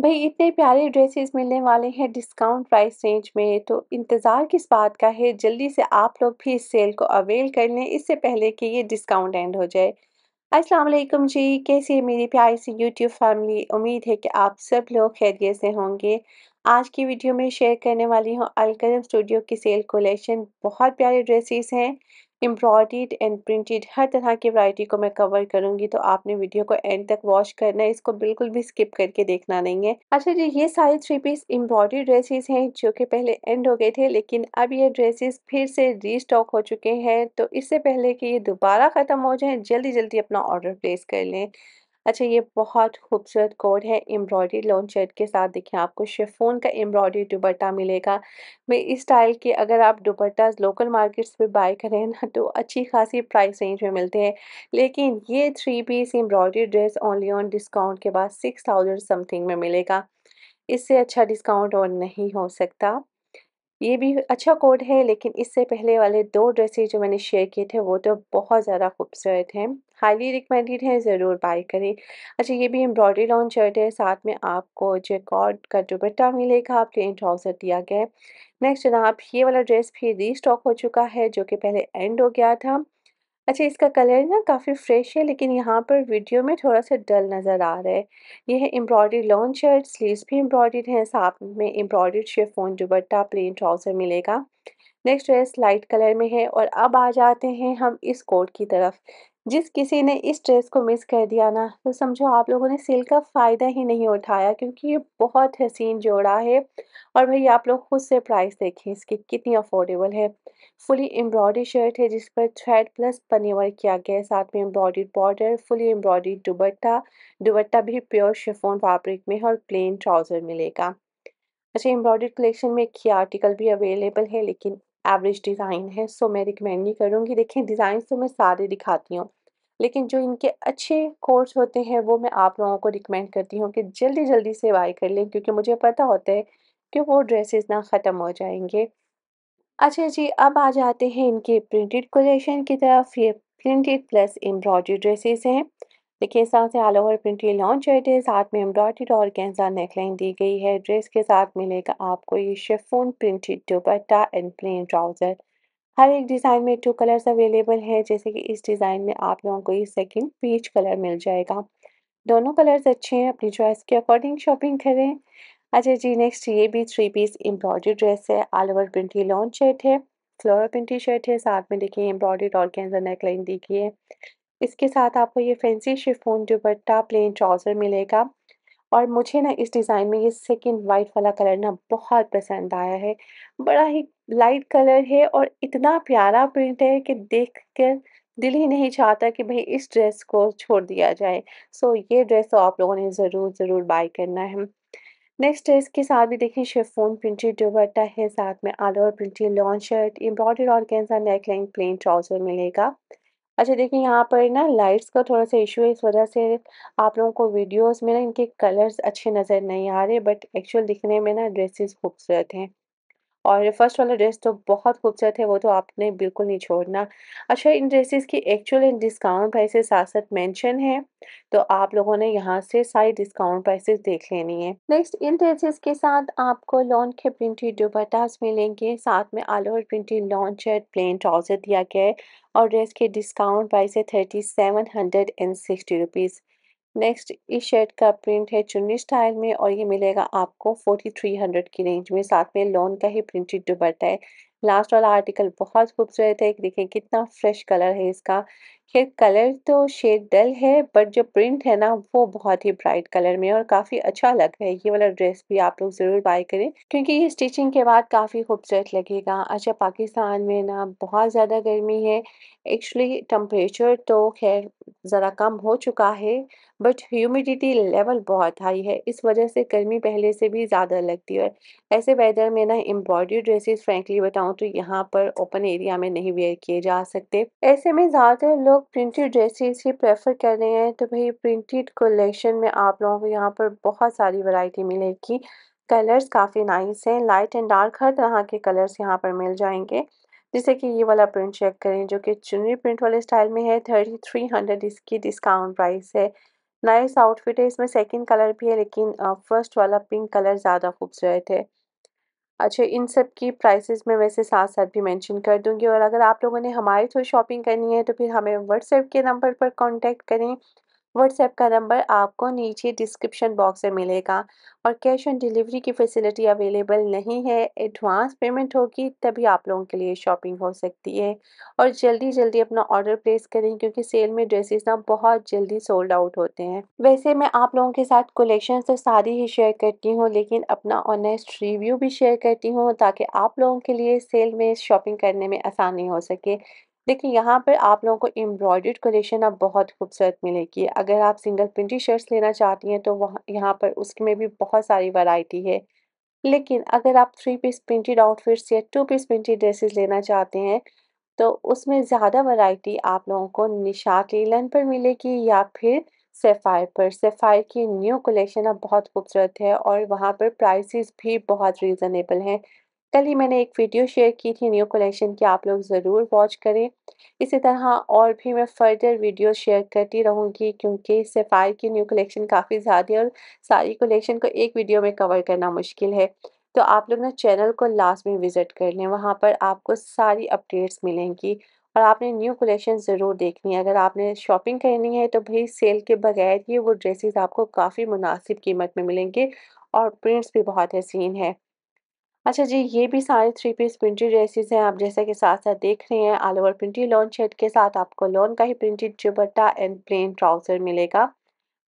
भाई इतने प्यारे ड्रेसेस मिलने वाले हैं डिस्काउंट प्राइस रेंज में तो इंतज़ार किस बात का है जल्दी से आप लोग भी इस सेल को अवेल कर लें इससे पहले कि ये डिस्काउंट एंड हो जाए अस्सलाम वालेकुम जी कैसी है मेरी प्यारी सी यूट्यूब फैमिली उम्मीद है कि आप सब लोग खैरियत से होंगे आज की वीडियो में शेयर करने वाली हूँ अलकरम स्टूडियो की सेल कलेक्शन बहुत प्यारे ड्रेसेस हैं एम्ब्रॉयड एंड प्रिंटेड हर तरह की वैरायटी को मैं कवर करूंगी तो आपने वीडियो को एंड तक वॉश करना है इसको बिल्कुल भी स्किप करके देखना नहीं है अच्छा जी ये सारे थ्री पीस एम्ब्रॉयड ड्रेसेस हैं जो कि पहले एंड हो गए थे लेकिन अब ये ड्रेसेस फिर से रीस्टॉक हो चुके हैं तो इससे पहले कि ये दोबारा ख़त्म हो जाए जल्दी जल्दी अपना ऑर्डर प्लेस कर लें अच्छा ये बहुत खूबसूरत कोड है एम्ब्रॉयडरी लॉन शर्ट के साथ देखिए आपको शेफोन का एम्ब्रॉयडरी दुपट्टा मिलेगा मैं इस स्टाइल के अगर आप दुपट्टा लोकल मार्केट्स पे बाय करें ना तो अच्छी खासी प्राइस रेंज में मिलते हैं लेकिन ये three piece embroidery dress only on discount के बाद सिक्स थाउजेंड समथिंग में मिलेगा इससे अच्छा डिस्काउंट और नहीं हो सकता ये भी अच्छा कोड है लेकिन इससे पहले वाले दो ड्रेसेज जो मैंने शेयर किए थे वो तो बहुत ज़्यादा खूबसूरत हैं हाईली रिकमेंडेड है ज़रूर बाई करें अच्छा ये भी एम्ब्रॉयडरी लॉन्ग शर्ट है साथ में आपको जेकॉर्ड का दुपट्टा मिलेगा प्लेन ट्राउज़र दिया गया है नेक्स्ट जनाब ये वाला ड्रेस भी री स्टॉक हो चुका है जो कि पहले एंड हो गया था अच्छा इसका कलर ना काफ़ी फ्रेश है लेकिन यहाँ पर वीडियो में थोड़ा सा डल नज़र आ रहा है ये है एम्ब्रॉयडरी लॉन्ग शर्ट स्लीव्स भी एम्ब्रॉयडरी हैं साथ में embroidery chiffon dupatta plain trouser मिलेगा नेक्स्ट ड्रेस लाइट कलर में है और अब आ जाते हैं हम इस कोट की तरफ जिस किसी ने इस ड्रेस को मिस कर दिया ना तो समझो आप लोगों ने सेल का फ़ायदा ही नहीं उठाया क्योंकि ये बहुत हसीन जोड़ा है और भाई आप लोग खुद से प्राइस देखें इसकी कितनी अफोर्डेबल है फुली एम्ब्रॉयडरी शर्ट है जिस पर थ्रेड प्लस पनी वर्क किया गया है साथ में embroidery border fully embroidery dupatta dupatta भी प्योर शिफोन फैब्रिक में है और प्लेन ट्राउज़र मिलेगा अच्छा एम्ब्रॉयडरी कलेक्शन में एक ही आर्टिकल भी अवेलेबल है लेकिन एवरेज डिज़ाइन है सो मैं रिकमेंड नहीं करूँगी देखें डिज़ाइन तो मैं सारे दिखाती हूँ लेकिन जो इनके अच्छे कोर्स होते हैं वो मैं आप लोगों को रिकमेंड करती हूँ कि जल्दी जल्दी से बाई कर लें क्योंकि मुझे पता होता है कि वो ड्रेसेस ना ख़त्म हो जाएंगे अच्छा जी अब आ जाते हैं इनके प्रिंटेड कलेक्शन की तरफ ये प्रिंटेड प्लस एम्ब्रॉयडरी ड्रेसेस हैं देखिए इस तरह से all over printed launch shirt है साथ में एम्ब्रॉयड और कैंसा नेकलाइन दी गई है ड्रेस के साथ मिलेगा आपको ये chiffon printed dupatta and plain trouser हर एक डिज़ाइन में टू कलर्स अवेलेबल है जैसे कि इस डिज़ाइन में आप लोगों को ये सेकंड पीच कलर मिल जाएगा दोनों कलर्स अच्छे हैं अपनी चॉइस के अकॉर्डिंग शॉपिंग करें अच्छा जी नेक्स्ट ये भी थ्री पीस एम्ब्रॉयडरी ड्रेस है all over printed lawn shirt है फ्लोर प्रिंटी शर्ट है साथ में देखिए एम्ब्रॉयडरी और कैंजर नेकलाइन देखिए इसके साथ आपको ये fancy chiffon dupatta plain trouser मिलेगा और मुझे ना इस डिज़ाइन में ये सेकेंड वाइट वाला कलर ना बहुत पसंद आया है बड़ा ही लाइट कलर है और इतना प्यारा प्रिंट है कि देख कर दिल ही नहीं चाहता कि भाई इस ड्रेस को छोड़ दिया जाए सो so, ये ड्रेस तो आप लोगों ने ज़रूर ज़रूर बाई करना है नेक्स्ट ड्रेस के साथ भी देखें शेफोन प्रिंटेड डुबट्टा है साथ में all over printed long shirt embroidered और कैंसा नेकलाइन प्लेन ट्राउज़र मिलेगा अच्छा देखिए यहाँ पर ना लाइट्स का थोड़ा-सा इशू है इस वजह से आप लोगों को वीडियोज़ में ना इनके कलर्स अच्छे नज़र नहीं आ रहे बट एक्चुअल दिखने में ना ड्रेसेस खूबसूरत हैं। और फर्स्ट वाला ड्रेस तो बहुत खूबसूरत है वो तो आपने बिल्कुल नहीं छोड़ना अच्छा इन ड्रेसेस की एक्चुअल डिस्काउंट प्राइसेस साथ साथ मेंशन है तो आप लोगों ने यहाँ से सारी डिस्काउंट प्राइसेस देख लेनी है नेक्स्ट इन ड्रेसेस के साथ आपको लॉन्च के प्रिंटेड दुपट्टास मिलेंगे साथ में all printed lawn plain trouser दिया गया है और ड्रेस के डिस्काउंट प्राइस है thirty seven hundred and sixty rupees next इस शर्ट का प्रिंट है चुन्नी स्टाइल में और ये मिलेगा आपको 4300 की रेंज में साथ में लॉन का ही प्रिंटेड दुपट्टा है लास्ट वाला आर्टिकल बहुत खूबसूरत है देखिए कितना फ्रेश कलर है इसका खैर कलर तो शेड डल है बट जो प्रिंट है ना वो बहुत ही ब्राइट कलर में और काफ़ी अच्छा लग रहा है ये वाला ड्रेस भी आप लोग ज़रूर बाय करें क्योंकि ये स्टिचिंग के बाद काफ़ी खूबसूरत लगेगा अच्छा पाकिस्तान में ना बहुत ज़्यादा गर्मी है एक्चुअली टम्परेचर तो खैर ज़रा कम हो चुका है बट ह्यूमिडिटी लेवल बहुत हाई है इस वजह से गर्मी पहले से भी ज़्यादा लगती है ऐसे वेदर में ना एम्ब्रॉयडरी ड्रेसेस फ्रेंकली बताऊँ तो यहाँ पर ओपन एरिया में नहीं वेयर किए जा सकते ऐसे में ज़्यादातर लोग प्रिंटेड ड्रेसेस ही प्रेफर कर रहे हैं तो भाई प्रिंटेड कलेक्शन में आप लोगों को यहाँ पर बहुत सारी वैरायटी मिलेगी कलर्स काफ़ी नाइस हैं लाइट एंड डार्क हर तरह के कलर्स यहाँ पर मिल जाएंगे जैसे कि ये वाला प्रिंट चेक करें जो कि चुनरी प्रिंट वाले स्टाइल में है थर्टी थ्री हंड्रेड इसकी डिस्काउंट प्राइस है नाइस आउटफिट है इसमें सेकंड कलर भी है लेकिन फर्स्ट वाला पिंक कलर ज़्यादा खूबसूरत है अच्छा इन सब की प्राइसेस में वैसे साथ साथ भी मेंशन कर दूंगी और अगर आप लोगों ने हमारे थ्रू शॉपिंग करनी है तो फिर हमें व्हाट्सएप के नंबर पर कॉन्टेक्ट करें व्हाट्सएप का नंबर आपको नीचे डिस्क्रिप्शन बॉक्स में मिलेगा और कैश ऑन डिलीवरी की फैसिलिटी अवेलेबल नहीं है एडवांस पेमेंट होगी तभी आप लोगों के लिए शॉपिंग हो सकती है और जल्दी जल्दी अपना ऑर्डर प्लेस करें क्योंकि सेल में ड्रेसेस ना बहुत जल्दी सोल्ड आउट होते हैं वैसे मैं आप लोगों के साथ कलेक्शन तो सारी ही शेयर करती हूँ लेकिन अपना ऑनेस्ट रिव्यू भी शेयर करती हूँ ताकि आप लोगों के लिए सेल में शॉपिंग करने में आसानी हो सके देखिए यहाँ पर आप लोगों को एम्ब्रॉयडर्ड कलेक्शन अब बहुत खूबसूरत मिलेगी अगर आप सिंगल प्रिंटी शर्ट्स लेना चाहती हैं तो वहाँ यहाँ पर उसमें भी बहुत सारी वैरायटी है लेकिन अगर आप थ्री पीस प्रिंटेड आउटफिट्स या टू पीस प्रिंटेड ड्रेसेस लेना चाहते हैं तो उसमें ज़्यादा वैरायटी आप लोगों को निशात लीलन पर मिलेगी या फिर सेफायर पर सेफायर की न्यू कलेक्शन अब बहुत खूबसूरत है और वहाँ पर प्राइसेस भी बहुत रीज़नेबल हैं कल ही मैंने एक वीडियो शेयर की थी न्यू कलेक्शन की आप लोग ज़रूर वॉच करें इसी तरह और भी मैं फर्दर वीडियो शेयर करती रहूँगी क्योंकि सफ़ायर की न्यू कलेक्शन काफ़ी ज़्यादा है और सारी कलेक्शन को एक वीडियो में कवर करना मुश्किल है तो आप लोग ना चैनल को लास्ट में विज़िट कर लें वहाँ पर आपको सारी अपडेट्स मिलेंगी और आपने न्यू कलेक्शन ज़रूर देखनी है अगर आपने शॉपिंग करनी है तो भाई सेल के बगैर ही वो ड्रेसेस आपको काफ़ी मुनासिब कीमत में मिलेंगे और प्रिंट्स भी बहुत हसीन है अच्छा जी ये भी सारे थ्री पीस प्रिंटेड ड्रेसेस हैं आप जैसा कि साथ साथ देख रहे हैं all over printed launch shirt के साथ आपको लॉन का ही प्रिंटेड जुबट्टा एंड प्लेन ट्राउज़र मिलेगा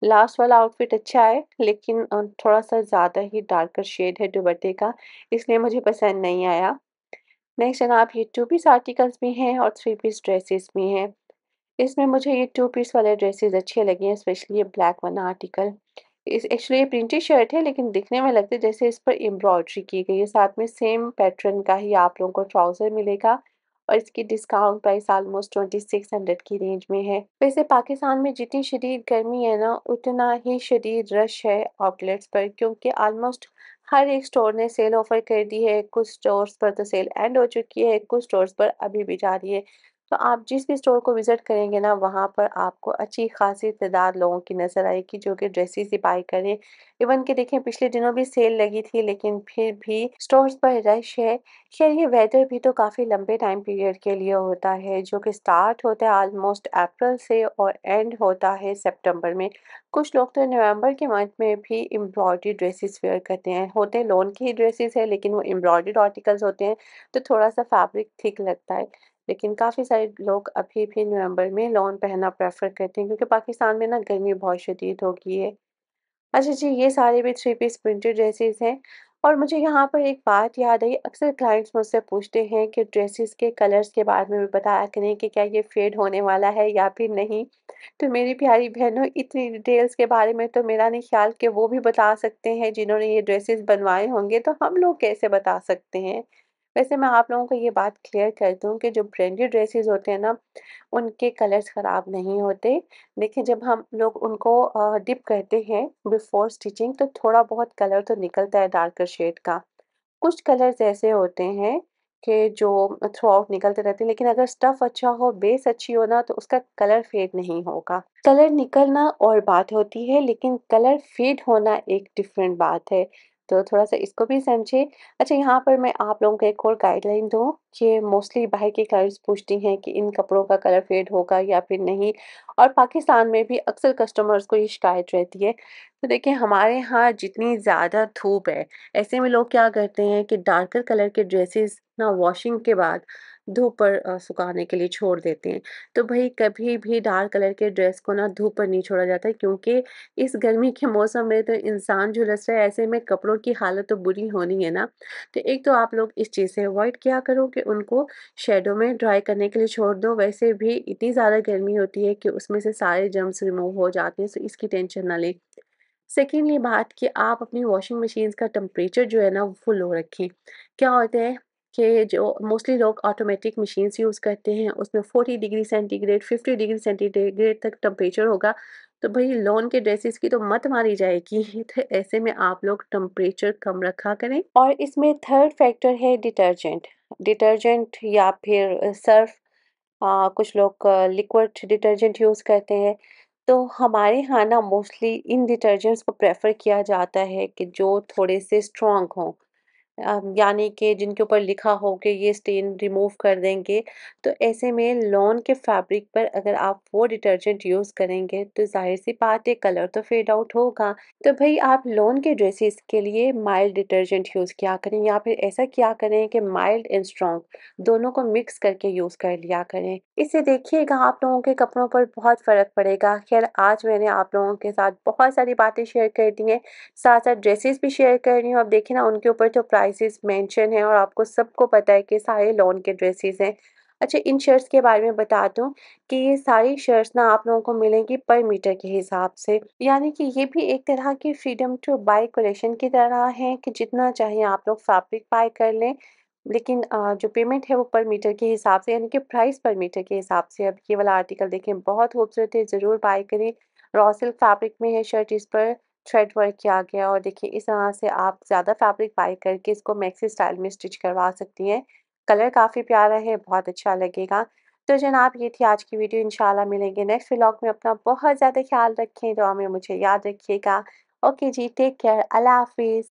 लास्ट वाला आउटफिट अच्छा है लेकिन थोड़ा सा ज़्यादा ही डार्कर शेड है दुबट्टे का इसलिए मुझे पसंद नहीं आया नेक्स्ट जनाब ये टू पीस आर्टिकल्स भी हैं और थ्री पीस ड्रेसेस भी हैं इसमें मुझे ये टू पीस वाले ड्रेसेस अच्छे लगे हैं स्पेशली ये ब्लैक वाला आर्टिकल इस एक्चुअली ये प्रिंटेड शर्ट है लेकिन दिखने में लगता है जैसे इस पर एम्ब्रॉयड्री की गई है साथ में सेम पैटर्न का ही आप लोगों को ट्राउज़र मिलेगा और इसकी discount price almost twenty six hundred की रेंज में है वैसे पाकिस्तान में जितनी शदीद गर्मी है ना उतना ही शदीद रश है आउटलेट्स पर क्योंकि ऑलमोस्ट हर एक स्टोर ने सेल ऑफर कर दी है कुछ स्टोर्स पर तो सेल एंड हो चुकी है कुछ स्टोर्स पर अभी भी जा रही है तो आप जिस भी स्टोर को विज़िट करेंगे ना वहाँ पर आपको अच्छी खासी तदाद लोगों की नज़र आएगी जो कि ड्रेसेस ही बाई करें इवन कि देखें पिछले दिनों भी सेल लगी थी लेकिन फिर भी स्टोर्स पर रश है खैर ये वेदर भी तो काफ़ी लंबे टाइम पीरियड के लिए होता है जो कि स्टार्ट होता है आलमोस्ट अप्रैल से और एंड होता है सेप्टेम्बर में कुछ लोग तो नवम्बर के मंथ में भी एम्ब्रॉयडरी ड्रेसेस वेयर करते हैं होते हैं लोन की ही ड्रेसेस है लेकिन वो एम्ब्रॉयडर्ड आर्टिकल्स होते हैं तो थोड़ा सा फैब्रिक थिक लगता है लेकिन काफ़ी सारे लोग अभी भी नवंबर में लॉन पहनना प्रेफर करते हैं क्योंकि पाकिस्तान में ना गर्मी बहुत शदीद हो गई है अच्छा जी ये सारे भी थ्री पीस प्रिंटेड ड्रेसेस हैं और मुझे यहाँ पर एक बात याद आई अक्सर क्लाइंट्स मुझसे पूछते हैं कि ड्रेसेस के कलर्स के बारे में भी बताया करें कि क्या ये फेड होने वाला है या फिर नहीं तो मेरी प्यारी बहनों इतनी डिटेल्स के बारे में तो मेरा नहीं ख्याल कि वो भी बता सकते हैं जिन्होंने ये ड्रेसेस बनवाए होंगे तो हम लोग कैसे बता सकते हैं वैसे मैं आप लोगों को ये बात क्लियर कर दूँ कि जो ब्रांडेड ड्रेसेस होते हैं ना उनके कलर्स ख़राब नहीं होते देखिए जब हम लोग उनको डिप करते हैं बिफोर स्टिचिंग तो थोड़ा बहुत कलर तो निकलता है डार्कर शेड का कुछ कलर्स ऐसे होते हैं के जो थ्रू आउट निकलते रहते हैं लेकिन अगर स्टफ़ अच्छा हो बेस अच्छी हो ना तो उसका कलर फेड नहीं होगा कलर निकलना और बात होती है लेकिन कलर फेड होना एक डिफरेंट बात है तो थोड़ा सा इसको भी समझे अच्छा यहाँ पर मैं आप लोगों को एक और गाइडलाइन दूँ कि मोस्टली बाहर के क्लाइंट्स पूछती हैं कि इन कपड़ों का कलर फेड होगा या फिर नहीं और पाकिस्तान में भी अक्सर कस्टमर्स को ये शिकायत रहती है तो देखिए हमारे यहाँ जितनी ज़्यादा धूप है ऐसे में लोग क्या करते हैं कि डार्कर कलर के ड्रेसेस ना वॉशिंग के बाद धूप पर सुखाने के लिए छोड़ देते हैं तो भाई कभी भी डार्क कलर के ड्रेस को ना धूप पर नहीं छोड़ा जाता क्योंकि इस गर्मी के मौसम में तो इंसान झुलस रहा है ऐसे में कपड़ों की हालत तो बुरी होनी है ना तो एक तो आप लोग इस चीज़ से अवॉइड किया करो कि उनको शेडो में ड्राई करने के लिए छोड़ दो वैसे भी इतनी ज़्यादा गर्मी होती है कि उसमें से सारे जम्स रिमूव हो जाते हैं तो इसकी टेंशन ना लें सेकेंडली बात कि आप अपनी वॉशिंग मशीन का टम्परेचर जो है ना फुल हो रखें क्या होता है कि जो मोस्टली लोग ऑटोमेटिक मशीन्स यूज़ करते हैं उसमें 40 डिग्री सेंटीग्रेड 50 डिग्री सेंटीग्रेड तक टम्परेचर होगा तो भाई लॉन के ड्रेसेस की तो मत मारी जाएगी तो ऐसे में आप लोग टम्परेचर कम रखा करें और इसमें थर्ड फैक्टर है डिटर्जेंट डिटर्जेंट या फिर सर्फ आ, कुछ लोग लिक्विड डिटर्जेंट यूज़ करते हैं तो हमारे यहाँ ना मोस्टली इन डिटर्जेंट्स को प्रेफर किया जाता है कि जो थोड़े से स्ट्रॉन्ग हों यानी कि जिनके ऊपर लिखा हो कि ये स्टेन रिमूव कर देंगे तो ऐसे में लॉन के फैब्रिक पर अगर आप वो डिटर्जेंट यूज़ करेंगे तो जाहिर सी बात है कलर तो फेड आउट होगा तो भाई आप लॉन के ड्रेसेस के लिए माइल्ड डिटर्जेंट यूज़ किया करें या फिर ऐसा किया करें कि माइल्ड एंड स्ट्रॉन्ग दोनों को मिक्स करके यूज़ कर लिया करें इससे देखिएगा आप लोगों के कपड़ों पर बहुत फ़र्क पड़ेगा खैर आज मैंने आप लोगों के साथ बहुत सारी बातें शेयर कर दी हैं साथ साथ ड्रेसेस भी शेयर कर रही हूँ अब देखिए ना उनके ऊपर जो तो प्राइस प्राइसेस मेंशन है और आपको सबको पता है कि सारे लोन के ड्रेसेस हैं अच्छा इन शर्ट्स के बारे में बता दूं कि ये सारी शर्ट्स ना आप लोगों को मिलेंगी पर मीटर के हिसाब से यानी कि ये भी एक तरह की फ्रीडम टू बाय कलेक्शन की तरह है कि जितना चाहिए आप लोग फैब्रिक बाय कर लें लेकिन जो पेमेंट है वो पर मीटर के हिसाब से यानी कि प्राइस पर मीटर के हिसाब से अब ये वाला आर्टिकल देखें बहुत खूबसूरत है ज़रूर बाय करें रॉ सिल्क फैब्रिक में है शर्ट इस पर थ्रेड वर्क किया गया और देखिए इस तरह से आप ज़्यादा फैब्रिक बाई करके इसको मैक्सी स्टाइल में स्टिच करवा सकती हैं कलर काफ़ी प्यारा है बहुत अच्छा लगेगा तो जनाब ये थी आज की वीडियो इंशाल्लाह मिलेंगे नेक्स्ट व्लॉग में अपना बहुत ज़्यादा ख्याल रखें तो हमें मुझे याद रखिएगा ओके जी टेक केयर अल्लाह हाफिज़